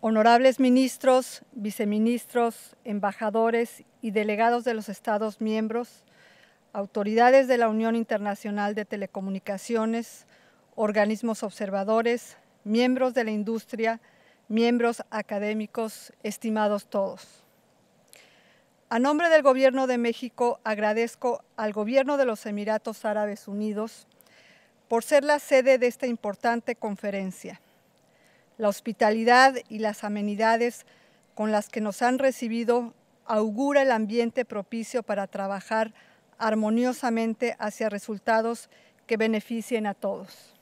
Honorables ministros, viceministros, embajadores y delegados de los Estados miembros, autoridades de la Unión Internacional de Telecomunicaciones, organismos observadores, miembros de la industria, miembros académicos, estimados todos. A nombre del Gobierno de México agradezco al Gobierno de los Emiratos Árabes Unidos por ser la sede de esta importante conferencia la hospitalidad y las amenidades con las que nos han recibido augura el ambiente propicio para trabajar armoniosamente hacia resultados que beneficien a todos.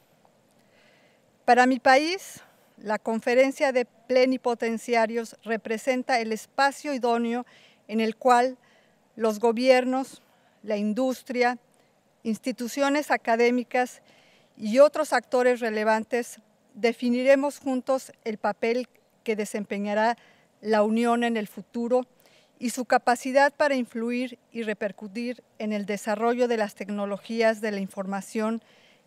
Para mi país, la conferencia de plenipotenciarios representa el espacio idóneo en el cual los gobiernos, la industria, instituciones académicas y otros actores relevantes definiremos juntos el papel que desempeñará la Unión en el futuro y su capacidad para influir y repercutir en el desarrollo de las tecnologías de la información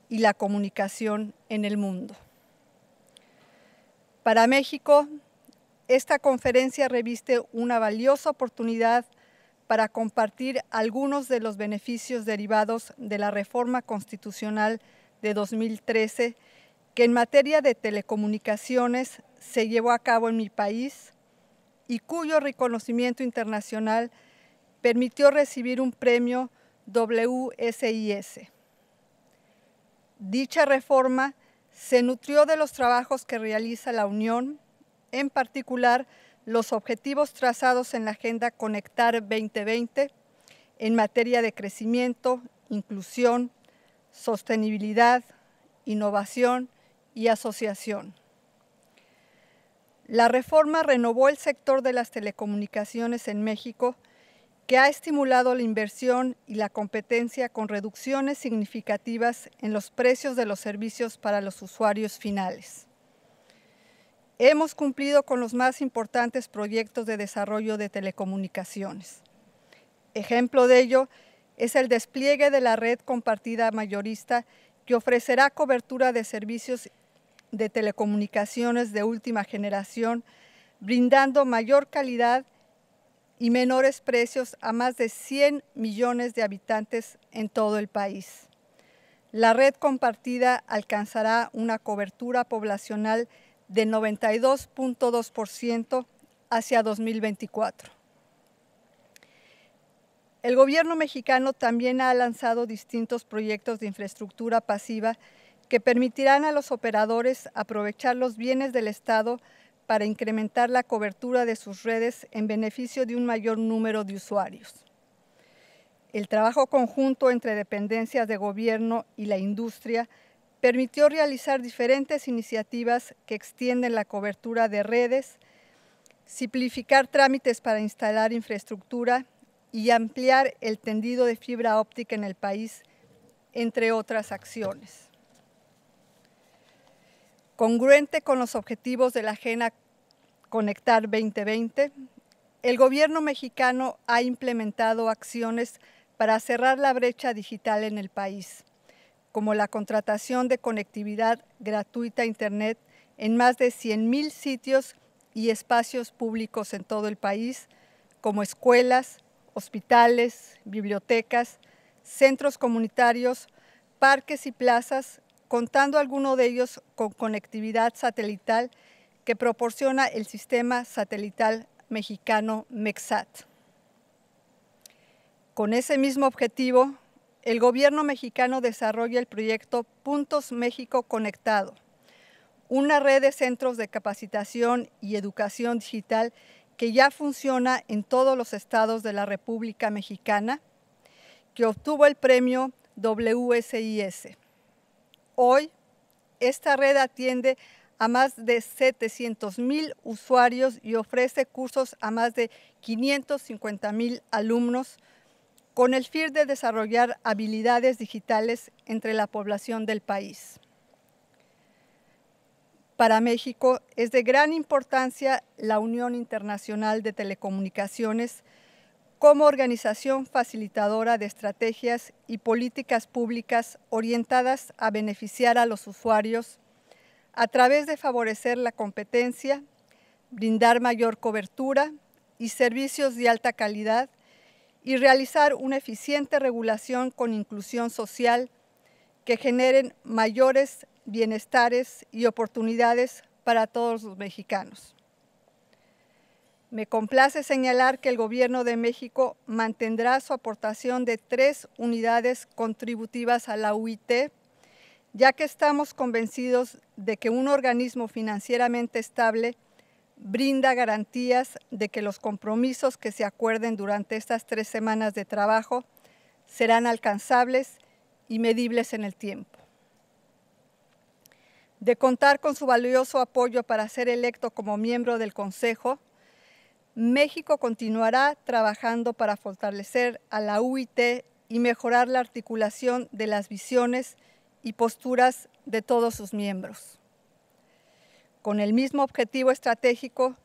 y la comunicación en el mundo. Para México, esta conferencia reviste una valiosa oportunidad para compartir algunos de los beneficios derivados de la reforma constitucional de 2013 que en materia de telecomunicaciones se llevó a cabo en mi país y cuyo reconocimiento internacional permitió recibir un premio WSIS. Dicha reforma se nutrió de los trabajos que realiza la Unión, en particular los objetivos trazados en la Agenda Conectar 2020 en materia de crecimiento, inclusión, sostenibilidad, innovación y asociación. La reforma renovó el sector de las telecomunicaciones en México, que ha estimulado la inversión y la competencia con reducciones significativas en los precios de los servicios para los usuarios finales. Hemos cumplido con los más importantes proyectos de desarrollo de telecomunicaciones. Ejemplo de ello es el despliegue de la red compartida mayorista que ofrecerá cobertura de servicios de telecomunicaciones de última generación, brindando mayor calidad y menores precios a más de 100 millones de habitantes en todo el país. La red compartida alcanzará una cobertura poblacional de 92.2% hacia 2024. El gobierno mexicano también ha lanzado distintos proyectos de infraestructura pasiva que permitirán a los operadores aprovechar los bienes del Estado para incrementar la cobertura de sus redes en beneficio de un mayor número de usuarios. El trabajo conjunto entre dependencias de gobierno y la industria permitió realizar diferentes iniciativas que extienden la cobertura de redes, simplificar trámites para instalar infraestructura y ampliar el tendido de fibra óptica en el país, entre otras acciones congruente con los objetivos de la agenda Conectar 2020, el gobierno mexicano ha implementado acciones para cerrar la brecha digital en el país, como la contratación de conectividad gratuita a Internet en más de 100.000 sitios y espacios públicos en todo el país, como escuelas, hospitales, bibliotecas, centros comunitarios, parques y plazas, contando alguno de ellos con conectividad satelital que proporciona el sistema satelital mexicano MEXAT. Con ese mismo objetivo, el gobierno mexicano desarrolla el proyecto Puntos México Conectado, una red de centros de capacitación y educación digital que ya funciona en todos los estados de la República Mexicana, que obtuvo el premio WSIS. Hoy, esta red atiende a más de 700 mil usuarios y ofrece cursos a más de 550,000 alumnos con el fin de desarrollar habilidades digitales entre la población del país. Para México es de gran importancia la Unión Internacional de Telecomunicaciones, como organización facilitadora de estrategias y políticas públicas orientadas a beneficiar a los usuarios a través de favorecer la competencia, brindar mayor cobertura y servicios de alta calidad y realizar una eficiente regulación con inclusión social que generen mayores bienestares y oportunidades para todos los mexicanos. Me complace señalar que el Gobierno de México mantendrá su aportación de tres unidades contributivas a la UIT, ya que estamos convencidos de que un organismo financieramente estable brinda garantías de que los compromisos que se acuerden durante estas tres semanas de trabajo serán alcanzables y medibles en el tiempo. De contar con su valioso apoyo para ser electo como miembro del Consejo, México continuará trabajando para fortalecer a la UIT y mejorar la articulación de las visiones y posturas de todos sus miembros. Con el mismo objetivo estratégico,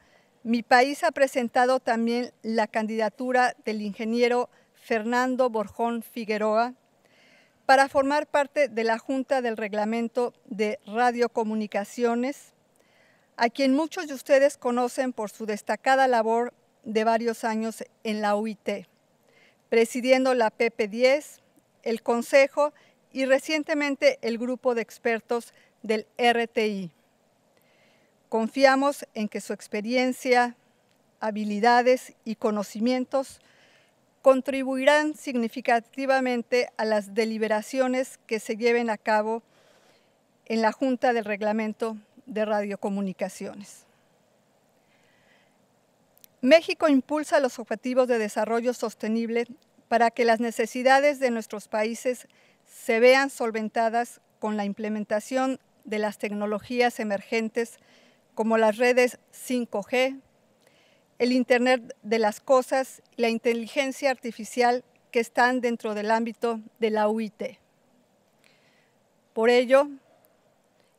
mi país ha presentado también la candidatura del ingeniero Fernando Borjón Figueroa para formar parte de la Junta del Reglamento de Radiocomunicaciones a quien muchos de ustedes conocen por su destacada labor de varios años en la UIT, presidiendo la PP10, el Consejo y recientemente el grupo de expertos del RTI. Confiamos en que su experiencia, habilidades y conocimientos contribuirán significativamente a las deliberaciones que se lleven a cabo en la Junta del Reglamento de radiocomunicaciones. México impulsa los objetivos de desarrollo sostenible para que las necesidades de nuestros países se vean solventadas con la implementación de las tecnologías emergentes como las redes 5G, el Internet de las Cosas y la inteligencia artificial que están dentro del ámbito de la UIT. Por ello,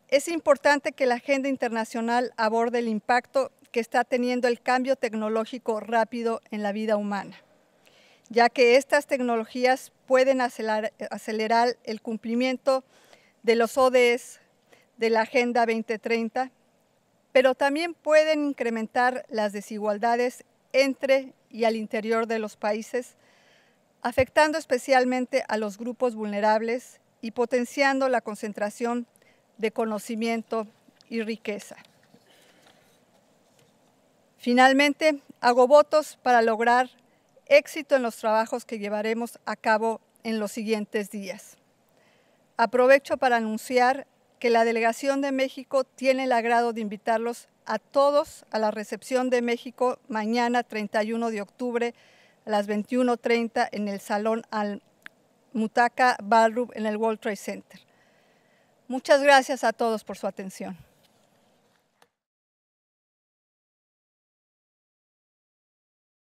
es importante que la agenda internacional aborde el impacto que está teniendo el cambio tecnológico rápido en la vida humana, ya que estas tecnologías pueden acelerar, el cumplimiento de los ODS de la Agenda 2030, pero también pueden incrementar las desigualdades entre y al interior de los países, afectando especialmente a los grupos vulnerables y potenciando la concentración de conocimiento y riqueza. Finalmente, hago votos para lograr éxito en los trabajos que llevaremos a cabo en los siguientes días. Aprovecho para anunciar que la Delegación de México tiene el agrado de invitarlos a todos a la recepción de México mañana 31 de octubre a las 21.30 en el Salón Al Mutaca Ballroom en el World Trade Center. Muchas gracias a todos por su atención.